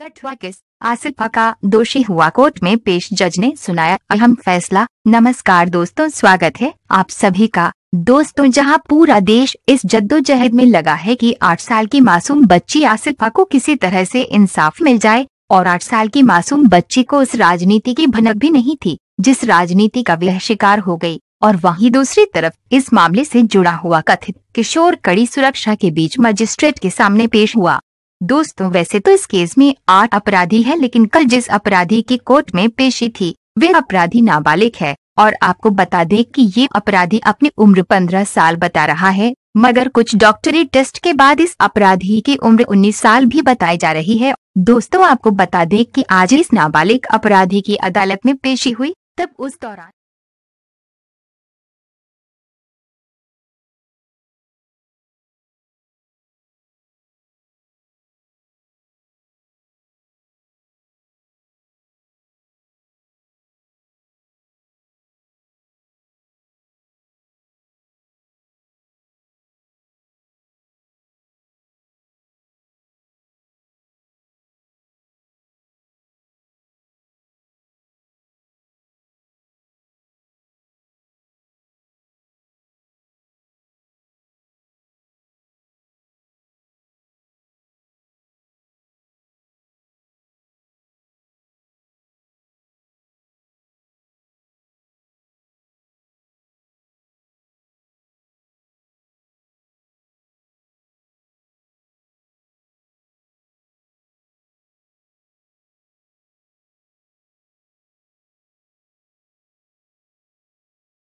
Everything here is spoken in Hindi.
कठुआ के आसिफा का दोषी हुआ कोर्ट में पेश जज ने सुनाया अहम फैसला नमस्कार दोस्तों स्वागत है आप सभी का दोस्तों जहां पूरा देश इस जद्दोजहद में लगा है कि आठ साल की मासूम बच्ची आसिफा को किसी तरह से इंसाफ मिल जाए और आठ साल की मासूम बच्ची को उस राजनीति की भनक भी नहीं थी जिस राजनीति का वह शिकार हो गयी और वहीं दूसरी तरफ इस मामले से जुड़ा हुआ कथित किशोर कड़ी सुरक्षा के बीच मजिस्ट्रेट के सामने पेश हुआ दोस्तों वैसे तो इस केस में आठ अपराधी है लेकिन कल जिस अपराधी की कोर्ट में पेशी थी वे अपराधी नाबालिग है और आपको बता दें कि ये अपराधी अपनी उम्र 15 साल बता रहा है मगर कुछ डॉक्टरी टेस्ट के बाद इस अपराधी की उम्र 19 साल भी बताई जा रही है दोस्तों आपको बता दें कि आज इस नाबालिग अपराधी की अदालत में पेशी हुई तब उस दौरान